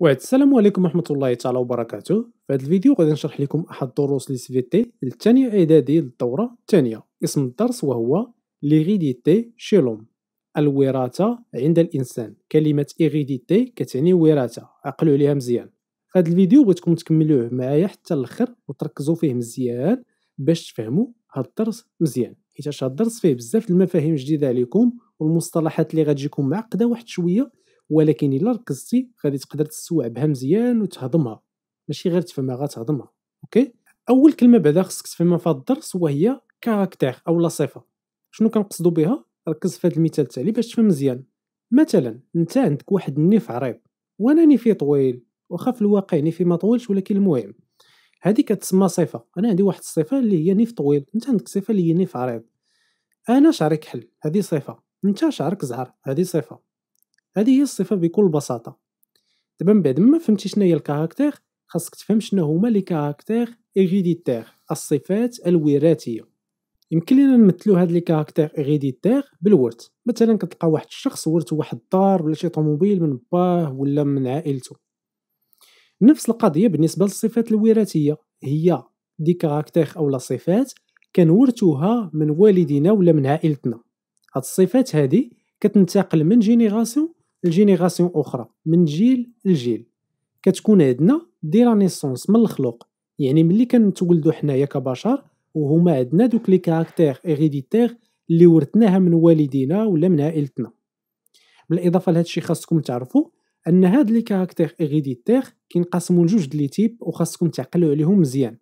واحد السلام عليكم ورحمة الله تعالى وبركاته في هذا الفيديو غادي نشرح لكم أحد دروس لي سي تي الثانية إعدادي للدورة الثانية اسم الدرس وهو ليغيديتي شيلوم الوراثة عند الإنسان كلمة إغيديتي كتعني وراثة عقلوا عليها مزيان في هذا الفيديو بغيتكم تكملوه معايا حتى الاخر وتركزوا فيه مزيان باش تفهموا هذا الدرس مزيان حيت هذا الدرس فيه بزاف المفاهيم جديدة عليكم والمصطلحات اللي غتجيكم معقدة واحد شوية ولكن الا ركزتي غادي تقدر تستوعبها مزيان وتهضمها ماشي غير تفهمها غتهضمها اوكي اول كلمه بعدا خصك تفهمها في الدرس وهي كاركتير او لا صفه شنو كنقصدو بها ركز في هذا المثال التالي باش تفهم مزيان مثلا انت عندك واحد النيف عريض وانا نيفي طويل واخا في الواقع نيفي ما طولش ولكن المهم هذه كتسمى صفه انا عندي واحد الصفه اللي هي نيف طويل انت عندك صفه اللي هي نيف عريض انا شعري كحل هذه صفه انت شعرك زعر هذه صفه هذه هي الصفه بكل بساطه دابا من بعد ما فهمتي شنو هي الكاركتير خاصك تفهم شنو هما لي كاركتير ايريديتير الصفات الوراثيه يمكن لينا نمثلو هاد لي كاركتير ايريديتير بالورث مثلا كتلقى واحد الشخص ورثو واحد الدار ولا شي طوموبيل من باه ولا من عائلته نفس القضيه بالنسبه للصفات الوراثيه هي دي كاركتير اولا صفات كنورثوها من والدينا ولا من عائلتنا هاد الصفات هادي كتنتقل من جينيراسيون لجينيراسيون اخرى من جيل لجيل كتكون عندنا دي لا نيسونس من الخلق يعني ملي كنتولدوا حنايا كبشر وهما عندنا دوك لي كاركتير هيريديتير اللي ورثناها من والدينا ولا من عائلتنا بالاضافه الشيء خاصكم تعرفوا ان هاد لي كاركتير هيريديتير كينقسموا لجوج د لي تيب وخاصكم تعقلوا عليهم مزيان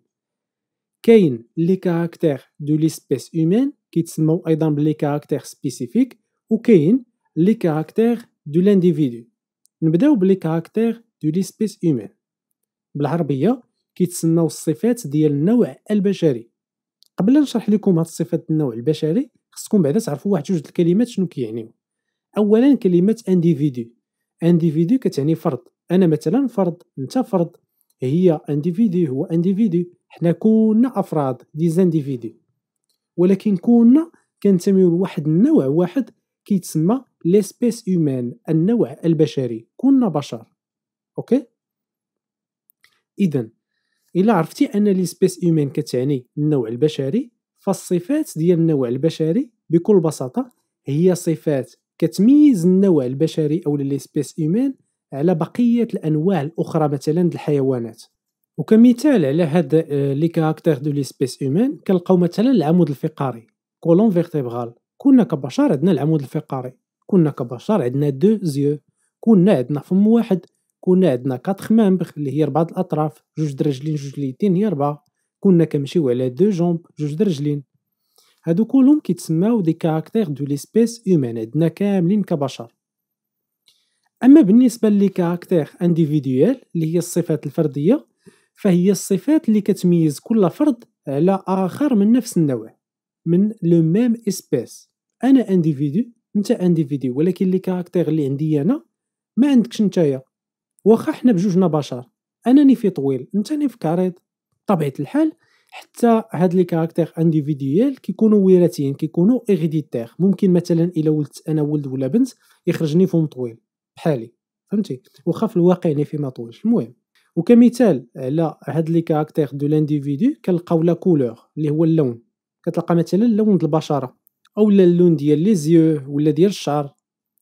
كاين لي كاركتير دو لي سبيس هومين كيتسموا ايضا بلي كاركتير سبيسيفيك وكاين لي كاركتير دو لانديفيدو نبداو بلي كاركتير دو ليسبيس هومان بالعربيه كيتسناو الصفات ديال النوع البشري قبل نشرح لكم هاد الصفات النوع البشري خصكم بعدا تعرفوا واحد جوج الكلمات شنو كيعنيو اولا كلمه انديفيدو انديفيدو كتعني فرد انا مثلا فرد انت فرد هي انديفيدو هو انديفيدو حنا كلنا افراد دي زانديفيدو ولكن كلنا كنتميو لواحد النوع واحد كيتسمى ليسبيس هيومان النوع البشري كنا بشر اوكي اذا الا عرفتي ان ليسبيس هيومان كتعني النوع البشري فالصفات ديال النوع البشري بكل بساطه هي صفات كتميز النوع البشري او ليسبيس هيومان على بقيه الانواع الاخرى مثلا الحيوانات وكمثال على هاد آه، لي كاركتر دو ليسبيس هيومان كنلقاو مثلا العمود الفقري كولون فيرتيبرال كنا كبشر عندنا العمود الفقري كنا كبشر عندنا دو زيو كنا عندنا فم واحد كنا عندنا كاتخ مامبر اللي هي ربعة الأطراف جوج درجلين جوج ليتين هي ربعة كنا كنمشيو على دو جومب جوج درجلين هادو كلهم كيتسماو دي كاركتير دو ليسبيس هومان عندنا كاملين كبشر اما بالنسبه لي كاركتير انديفيديوال اللي هي الصفات الفرديه فهي الصفات اللي كتميز كل فرد على اخر من نفس النوع من لو ميم اسبيس انا انديفيدو انت انديفيدي ولكن لي كاركتير اللي عندي انا ما عندكش نتايا واخا حنا بجوجنا بشر انا في طويل انتني في كاريد طبيعه الحال حتى هاد لي كاركتير انديفيديال كيكونوا وراثيين كيكونوا اغيديتير ممكن مثلا الا ولدت انا ولد ولا بنت يخرجني فم طويل بحالي فهمتي واخا في الواقع نيفي يعني ما طويلش المهم وكمثال على هاد لي كاركتير دو لانديفيدي كنلقاو لا كولور اللي هو اللون كتلقى مثلا لون البشره او اللون ديال لي زيو ولا ديال الشعر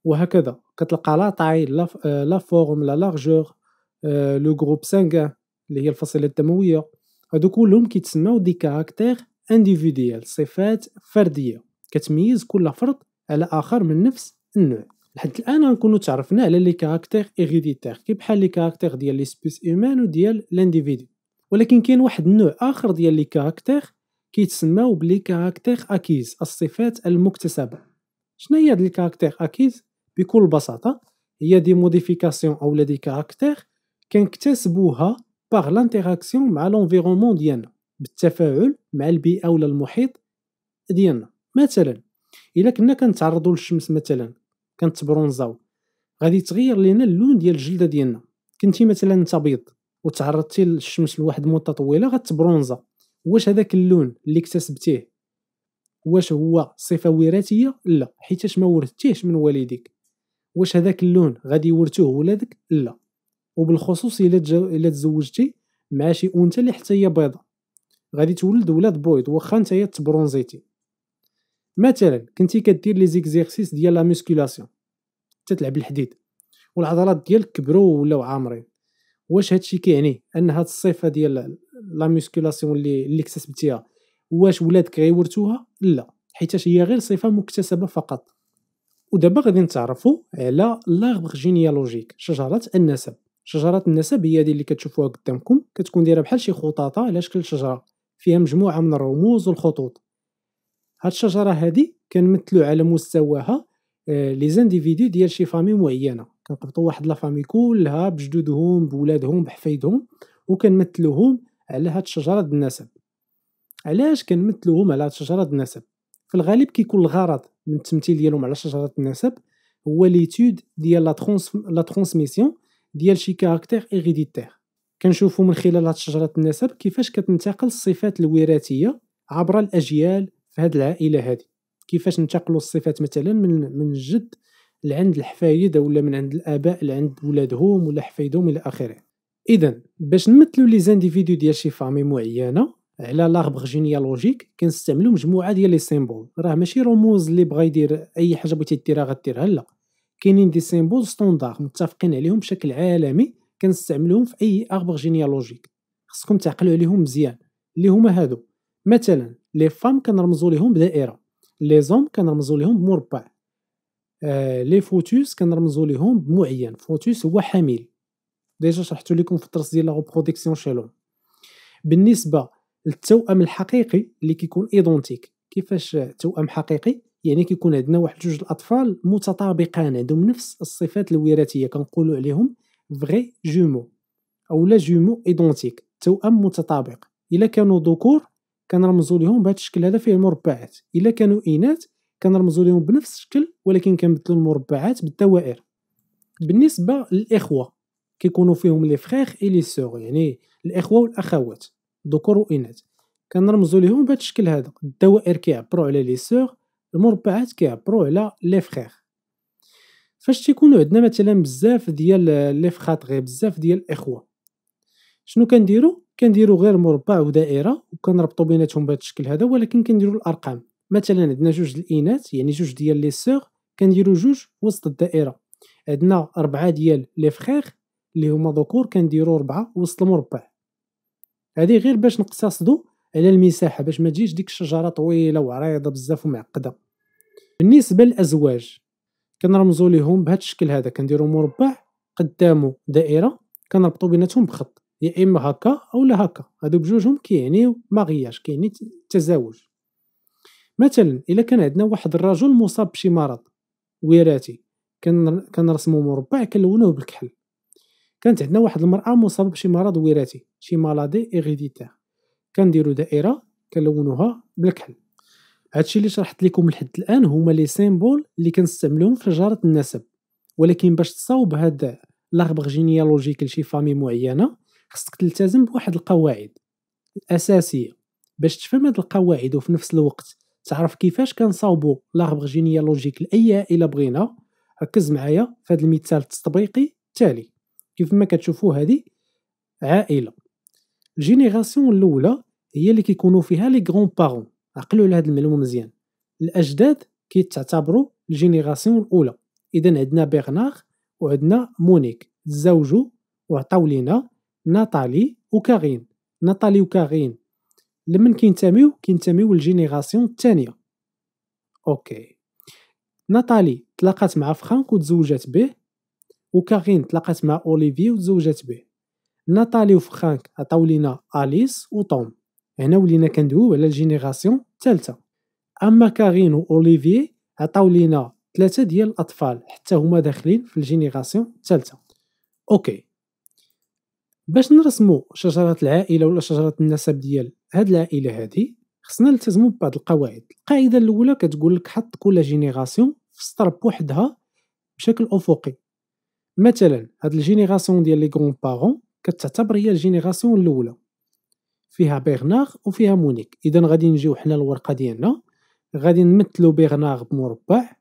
وهكذا كتلقى لا طاي لا آه، فورم لا لارجور آه، لو غروب سانغان اللي هي الفصيله الدمويه هادو كلهم كيتسماو دي كاركتير انديفيديال صفات فرديه كتميز كل فرد على اخر من نفس النوع لحد الان غنكونو تعرفنا على لي كاركتير ايريديتير كي بحال لي كاركتير ديال لي سبيس اومان وديال لانديفيدو ولكن كاين واحد النوع اخر ديال لي كاركتير كيتسماو بلي كاركتير اكيز الصفات المكتسبه شنو هي هاد الكاركتير اكيز بكل بساطه هي دي موديفيكاسيون اولا دي كاركتير كنكتسبوها باغ لانتيراكسيون مع لونفيرونمون ديالنا بالتفاعل مع البيئه ولا المحيط ديالنا مثلا الا كنا كنتعرضوا للشمس مثلا كنتبرونزاو غادي تغير لينا اللون ديال الجلده ديالنا كنتي مثلا انت بيض وتعرضتي للشمس لواحد المده طويله غتبرونزا واش هذاك اللون اللي اكتسبتيه واش هو صفه وراثيه لا حيتاش ما ورثتيهش من والديك واش هذاك اللون غادي يورثوه ولادك لا وبالخصوص الا الا تزوجتي مع شي انثى اللي حتى هي بيضاء غادي تولد ولاد بويض واخا نتايا تبرونزيتي مثلا كنتي كدير لي زيكزيرسيس ديال لا ميسكولاسيون تتلعب الحديد والعضلات ديالك كبروا ولاو عامرين واش هادشي كيعني ان هاد الصفه ديال لا ميسكولاسيون اللي اللي اكتسبتيها واش ولادك غيورثوها لا حيت هي غير صفه مكتسبه فقط ودابا غادي نتعرفوا على لاربغ جينيالوجيك شجره النسب شجره النسب هي هذه اللي كتشوفوها قدامكم كتكون دايره بحال شي خطاطه على شكل شجره فيها مجموعه من الرموز والخطوط هاد الشجره هذه كنمثلوا على مستواها لي آه، زانديفيدو ديال شي فامي معينه كنقبطوا واحد لا فامي كلها بجدودهم بولادهم بحفيدهم وكنمثلوهم على هاد الشجره د النسب علاش كنمثلوهم على هاد الشجره د النسب في الغالب كيكون الغرض من التمثيل ديالهم على شجره النسب هو ليتود ديال لا ترونسميسيون ديال شي كاركتير ايريديتير كنشوفو من خلال هاد شجره النسب كيفاش كتنتقل الصفات الوراثيه عبر الاجيال في هاد العائله هادي كيفاش ننتقلوا الصفات مثلا من من الجد لعند الحفايد ولا من عند الاباء لعند ولادهم ولا حفايدهم الى اخره اذا باش نمثلوا لي زانديفيدو ديال شي فامي معينه على لاربغ جينيالوجيك كنستعملوا مجموعه ديال لي سيمبول راه ماشي رموز اللي بغا يدير اي حاجه بغيتي ديرها غديرها لا كاينين دي سيمبول ستوندار متفقين عليهم بشكل عالمي كنستعملوهم في اي اربغ جينيالوجيك خصكم تعقلوا عليهم مزيان اللي هما هادو مثلا لي فام كنرمزوا ليهم بدائره لي زوم كنرمزوا ليهم بمربع آه لي فوتوس كنرمزوا ليهم بمعين فوتوس هو حميل ديجا شرحت لكم في الدرس ديال لا ريبروديكسيون شالوم بالنسبه للتوأم الحقيقي اللي كيكون ايدونتيك كيفاش توأم حقيقي يعني كيكون عندنا واحد جوج الاطفال متطابقان عندهم نفس الصفات الوراثيه كنقولوا عليهم فري جومو او لا جومو ايدونتيك توأم متطابق الا كانوا ذكور كنرمزوا لهم بهذا الشكل هذا فيه المربعات الا كانوا اناث كنرمزوا لهم بنفس الشكل ولكن كنبدلوا المربعات بالدوائر بالنسبه للاخوه كيكونوا فيهم لي فخيغ اي لي سوغ يعني الاخوه والاخوات ذكور واناث كنرمزوا ليهم بهذا الشكل هذا الدوائر كيعبروا على لي سوغ المربعات كيعبروا على لي فخيغ فاش تيكونوا عندنا مثلا بزاف ديال لي فخات غير بزاف ديال الاخوه شنو كنديرو كنديرو غير مربع ودائره وكنربطوا بيناتهم بهذا الشكل هذا ولكن كنديرو الارقام مثلا عندنا جوج الاناث يعني جوج ديال لي سوغ كنديرو جوج وسط الدائره عندنا اربعه ديال لي فخيغ اللي هما ذكور كنديرو ربعة وسط المربع هادي غير باش نقتصدو على المساحة باش ما تجيش ديك الشجرة طويلة وعريضة بزاف ومعقدة بالنسبة للأزواج كنرمزو ليهم بهاد الشكل هذا كنديرو مربع قدامو دائرة كنربطو بيناتهم بخط يا اما هكا اولا هكا هادو بجوجهم كيعنيو ماغياج كيعني التزاوج مثلا الا كان عندنا واحد الرجل مصاب بشي مرض وراثي كنرسمو مربع كنلونوه بالكحل كانت عندنا واحد المراه مصابه بشي مرض وراثي شي مالادي اغيديتير كنديرو دائره كنلونوها بالكحل هادشي اللي شرحت لكم لحد الان هما لي سيمبول اللي كنستعملوهم في جاره النسب ولكن باش تصاوب هاد لاغبغ جينيالوجيك لشي فامي معينه خصك تلتزم بواحد القواعد الاساسيه باش تفهم هاد القواعد وفي نفس الوقت تعرف كيفاش كنصاوبو لاغبغ جينيالوجيك لاي عائله بغينا ركز معايا في هاد المثال التطبيقي التالي كيف ما كتشوفوا هذه عائله الجينيراسيون الاولى هي اللي كيكونوا فيها لي غون بارون عقلوا على هذه المعلومه مزيان الاجداد كيتعتبروا الجينيراسيون الاولى اذا عندنا بيرنار وعندنا مونيك تزوجوا وعطاو لينا ناتالي وكارين ناتالي وكارين لمن كينتميو كينتميو للجينيراسيون الثانيه اوكي ناتالي تلاقات مع فرانك وتزوجات به وكارين تلاقات مع أوليفي وتزوجات به ناتالي وفرانك عطاو لينا أليس وطوم هنا ولينا كندويو على الجينيراسيون الثالثة أما كاغين وأوليفي عطاو لينا ثلاثة ديال الأطفال حتى هما داخلين في الجينيراسيون الثالثة أوكي باش نرسمو شجرة العائلة ولا شجرة النسب ديال هاد العائلة هادي خصنا نلتزمو ببعض القواعد القاعدة الأولى كتقول لك حط كل جينيراسيون في سطر بوحدها بشكل أفقي مثلا هاد الجينيراسيون ديال لي كرون بارون كتعتبر هي الجينيراسيون الاولى فيها بيرنار وفيها مونيك اذا غادي نجيو حنا الورقه ديالنا غادي نمثلو بيرنار بمربع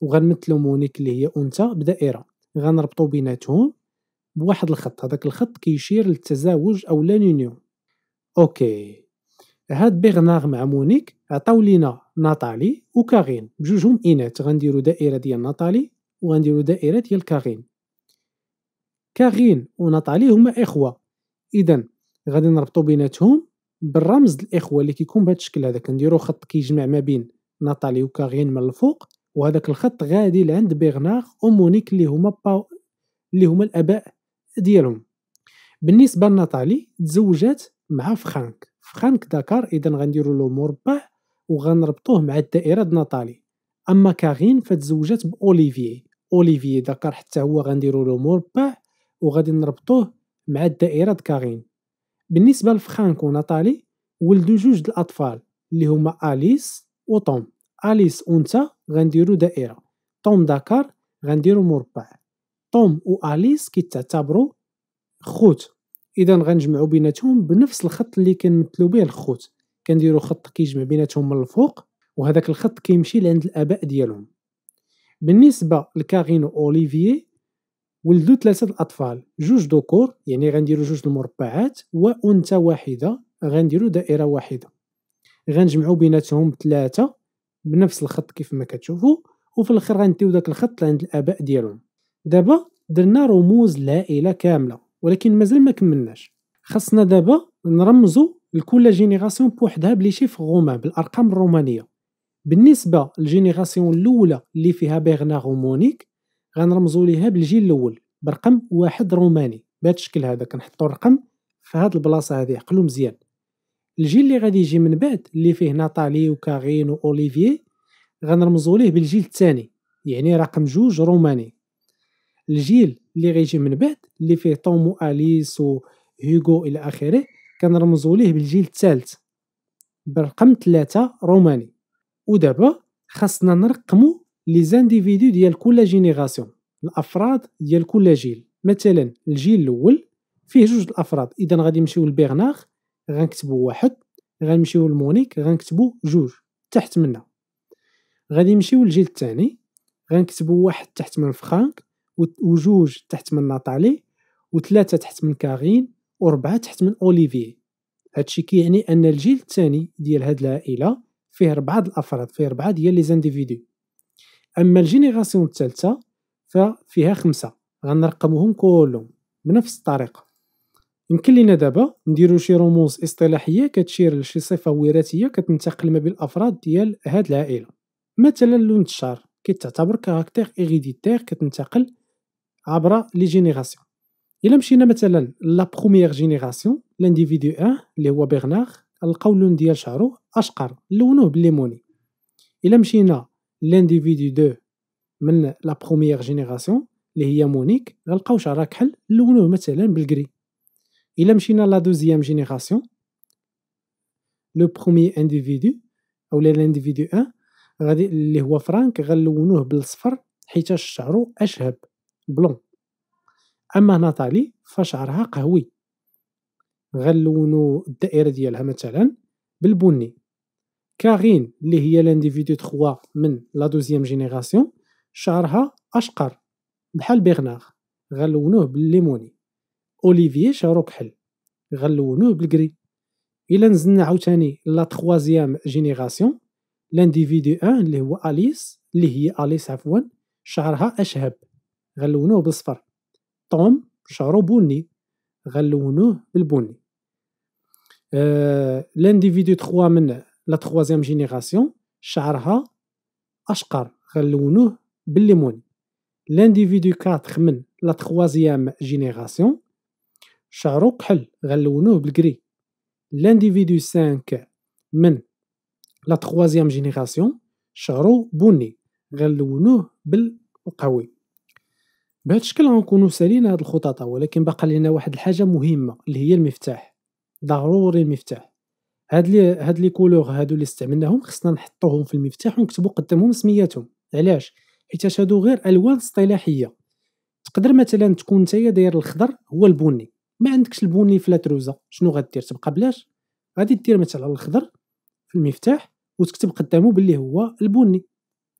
وغنمثلو مونيك اللي هي انثى بدائره غنربطو بيناتهم بواحد الخط هذاك الخط كيشير للتزاوج او لونيون اوكي هاد بيرنار مع مونيك عطاو لينا ناتالي وكارين بجوجهم اناث غنديرو دائره ديال ناتالي وغنديرو دائره ديال كاغين كاغين ونطالي هما اخوه اذا غادي نربطو بيناتهم بالرمز الاخوه اللي كيكون بهذا الشكل هذا كنديرو خط كيجمع ما بين ناتالي وكاغين من الفوق وهذاك الخط غادي لعند و ومونيك اللي هما باو اللي هما الاباء ديالهم بالنسبه لناتالي تزوجات مع فخانك فخانك داكار اذا غنديرو له مربع وغنربطوه مع الدائره د ناتالي اما كاغين فتزوجات باوليفيي اوليفيي داكار حتى هو غنديرو له مربع وغادي نربطوه مع الدائره كارين بالنسبه لفرانك وناتالي ولدو جوج د الاطفال اللي هما اليس وطوم اليس انثى غنديرو دائره طوم دكار غنديرو مربع طوم واليس كيتعتبروا خوت اذا غنجمعوا بيناتهم بنفس الخط اللي كنمثلوا به الخوت كنديروا خط كيجمع بيناتهم من الفوق وهذاك الخط كيمشي لعند الاباء ديالهم بالنسبه لكارينو اوليفيي ولدو ثلاثه الاطفال جوج دوكور يعني غنديرو جوج المربعات وانثى واحده غنديرو دائره واحده غنجمعو بيناتهم ثلاثه بنفس الخط كيف ما كتشوفو وفي الاخر غنديو داك الخط لعند الاباء ديالهم دابا درنا رموز العائله كامله ولكن مازال ما كملناش خاصنا دابا نرمزو لكل جينيراسيون بوحدها بلي شيف غومان بالارقام الرومانيه بالنسبه للجينيراسيون الاولى اللي فيها بيرنار ومونيك غنرمزو ليها بالجيل الاول برقم واحد روماني بهذا الشكل هذا كنحطو الرقم في هاد البلاصه هادي عقلو مزيان الجيل اللي غادي يجي من بعد اللي فيه ناتالي وكارين واوليفيي غنرمزو ليه بالجيل الثاني يعني رقم جوج روماني الجيل اللي غيجي من بعد اللي فيه طوم واليس وهيغو الى اخره كنرمزو ليه بالجيل الثالث برقم ثلاثة روماني ودابا خاصنا نرقمو لي زانديفيدو ديال كل جينيراسيون الافراد ديال كل جيل مثلا الجيل الاول فيه جوج الافراد اذا غادي نمشيو لبيرنار غنكتبو واحد غنمشيو لمونيك غنكتبو جوج تحت منا غادي نمشيو للجيل الثاني غنكتبو واحد تحت من فرانك وجوج تحت من ناتالي وثلاثه تحت من كارين واربعه تحت من اوليفيي هادشي كيعني ان الجيل الثاني ديال هاد العائله فيه ربعه الافراد فيه ربعه ديال لي زانديفيدو اما الجينيراسيون الثالثه ففيها خمسه غنرقموهم كلهم بنفس الطريقه يمكن لينا دابا نديرو شي رموز اصطلاحيه كتشير لشي صفه وراثيه كتنتقل ما بين الافراد ديال هاد العائله مثلا لون الشعر كتعتبر كاركتير ايغيديتير كتنتقل عبر لي جينيراسيون الا مشينا مثلا لا بروميير جينيراسيون لانديفيدو 1 اللي هو بيرنار اللون ديال شعرو اشقر لونوه بالليموني الا مشينا لانديفيدو دو من لا بروميير جينيراسيون اللي هي مونيك غنلقاو شعرها كحل لونوه مثلا بالكري الا مشينا لا دوزيام جينيراسيون لو برومي انديفيدو اولا لانديفيدو 1 غادي اللي هو فرانك غنلونوه بالصفر حيت شعرو اشهب بلون اما ناتالي فشعرها قهوي غنلونو الدائره ديالها مثلا بالبني كارين اللي هي لانديفيدو 3 من لا دوزيام جينيراسيون شعرها اشقر بحال بيرنار غنلونوه بالليموني اوليفيي شعرو كحل غنلونوه بالكري الا نزلنا عاوتاني لا تخوازيام جينيراسيون لانديفيدو 1 اللي هو اليس اللي هي اليس عفوا شعرها اشهب غنلونوه بالصفر طوم شعرو بني غنلونوه بالبني آه لانديفيدو 3 من لا تخوازيام جينيراسيون شعرها اشقر غنلونوه بالليمون لانديفيدو 4 من لا تخوازيام جينيراسيون شعرو كحل غنلونوه بالكري لانديفيدو 5 من لا تخوازيام جينيراسيون شعرو بني غنلونوه بالقوي بهذا الشكل غنكونو سالينا هاد الخطط ولكن باقا لينا واحد الحاجه مهمه اللي هي المفتاح ضروري المفتاح هاد لي هاد لي كولور هادو اللي استعملناهم خصنا نحطوهم في المفتاح ونكتبو قدامهم سمياتهم علاش حيت هادو غير الوان اصطلاحيه تقدر مثلا تكون نتايا داير الخضر هو البني ما عندكش البني في لاتروزا شنو غدير تبقى بلاش غادي دير مثلا الخضر في المفتاح وتكتب قدامه باللي هو البني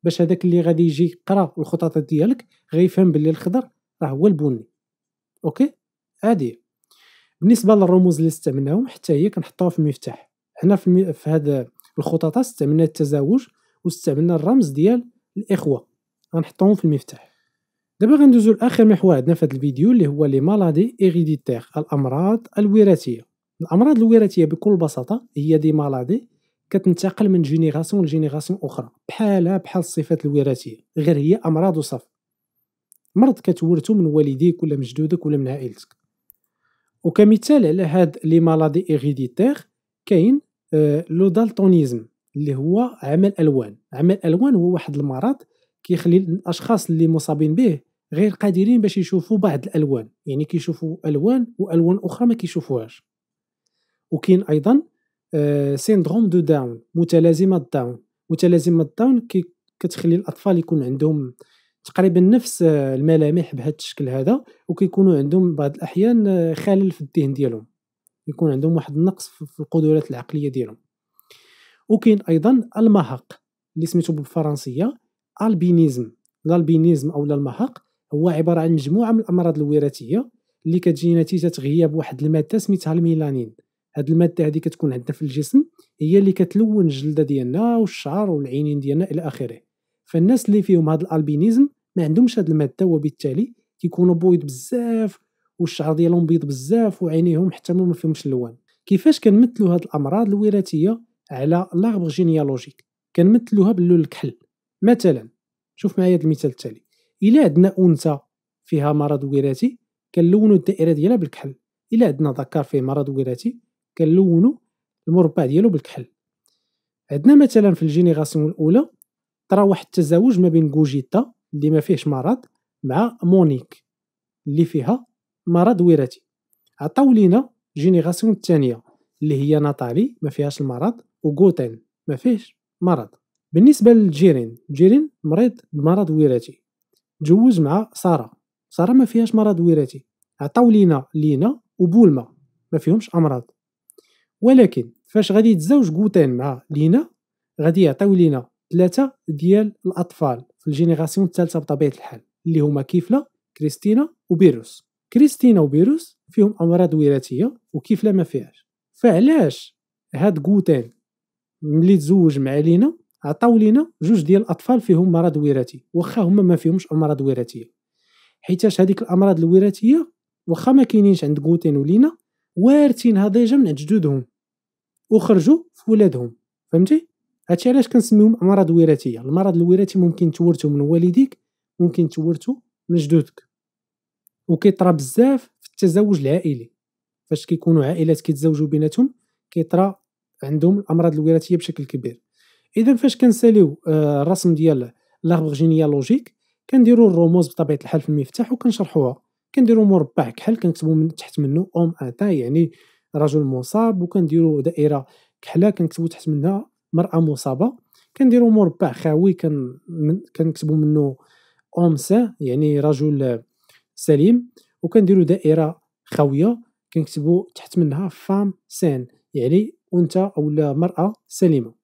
باش هذاك اللي غادي يجي يقرا الخطط ديالك غيفهم باللي الخضر راه هو البني اوكي عادي بالنسبه للرموز اللي استعملناهم حتى هي كنحطوها في المفتاح هنا في, المي... في هذا الخطط استعملنا التزاوج واستعملنا الرمز ديال الاخوه غنحطوهم في المفتاح دابا غندوزو لاخر محور عندنا في هذا الفيديو اللي هو لي مالادي ايريديتير الامراض الوراثيه الامراض الوراثيه بكل بساطه هي دي مالادي كتنتقل من جينيراسيون لجينيراسيون اخرى بحالها بحال الصفات الوراثيه غير هي امراض وصف مرض كتورثو من والديك ولا من جدودك ولا من عائلتك وكمثال على هاد لي مالادي ايغيديتير كاين آه، لودالتونيزم لو دالتونيزم اللي هو عمل الوان عمل الوان هو واحد المرض كيخلي الاشخاص اللي مصابين به غير قادرين باش يشوفوا بعض الالوان يعني كيشوفوا الوان والوان اخرى ما كيشوفوهاش وكاين ايضا آه، سيندروم دو داون متلازمه الداون متلازمه الداون كي كتخلي الاطفال يكون عندهم تقريبا نفس آه، الملامح بهذا الشكل هذا وكيكونوا عندهم بعض الاحيان آه، خلل في الذهن ديالهم يكون عندهم واحد النقص في القدرات العقليه ديالهم وكاين ايضا المهق اللي سميتو بالفرنسيه البينيزم الالبينيزم او المهق هو عباره عن مجموعه من الامراض الوراثيه اللي كتجي نتيجه غياب واحد الماده سميتها الميلانين هاد الماده هذه كتكون عندنا في الجسم هي اللي كتلون الجلده ديالنا والشعر والعينين ديالنا الى اخره فالناس اللي فيهم هاد الالبينيزم ما عندهمش هاد الماده وبالتالي كيكونوا بويض بزاف والشعر ديالهم بيض بزاف وعينيهم حتى ما فيهمش اللون كيفاش كنمثلوا هاد الامراض الوراثيه على لاربغ جينيالوجيك كنمثلوها باللون الكحل مثلا شوف معايا هذا المثال التالي الا عندنا انثى فيها مرض وراثي كنلونوا الدائره ديالها بالكحل الا عندنا ذكر فيه مرض وراثي كنلونو المربع ديالو بالكحل عندنا مثلا في الجينيراسيون الاولى طرا واحد التزاوج ما بين جوجيتا اللي ما فيهش مرض مع مونيك اللي فيها مرض وراثي عطاو لينا جينيراسيون الثانيه اللي هي ناتالي ما فيهاش المرض وغوتين ما فيهش مرض بالنسبه لجيرين جيرين مريض بمرض وراثي تزوج مع ساره ساره ما فيهاش مرض وراثي عطاو لينا لينا وبولما ما فيهمش امراض ولكن فاش غادي يتزوج غوتين مع لينا غادي يعطيو لينا ثلاثه ديال الاطفال في الجينيراسيون الثالثه بطبيعه الحال اللي هما كيفلا كريستينا وبيروس كريستينا وبيروس فيهم امراض وراثيه وكيفلا ما فيهاش فعلاش هاد غوتين ملي تزوج مع لينا عطاو لينا جوج ديال الاطفال فيهم مرض وراثي واخا هما ما فيهمش امراض وراثيه حيتاش هذيك الامراض الوراثيه واخا ما كاينينش عند كوتين ولينا وارثين ديجا من عند جدودهم وخرجوا في ولادهم فهمتي هادشي علاش كنسميهم امراض وراثيه المرض الوراثي ممكن تورثو من والديك ممكن تورثو من جدودك وكيطرا بزاف في التزاوج العائلي فاش كيكونوا عائلات كيتزوجوا بيناتهم كيطرا عندهم الامراض الوراثيه بشكل كبير اذا فاش كنساليو آه، الرسم ديال لاربر جينيالوجيك كنديروا الرموز بطبيعه الحال في المفتاح وكنشرحوها كنديرو مربع كحل كنكتبو من تحت منه اوم اتا يعني رجل مصاب وكنديرو دائره كحله كنكتبو تحت منها مراه مصابه كنديرو مربع خاوي كنكتبو منه اوم سان يعني رجل سليم وكنديرو دائره خاويه كنكتبو تحت منها فام سان يعني انثى اولا مراه سليمه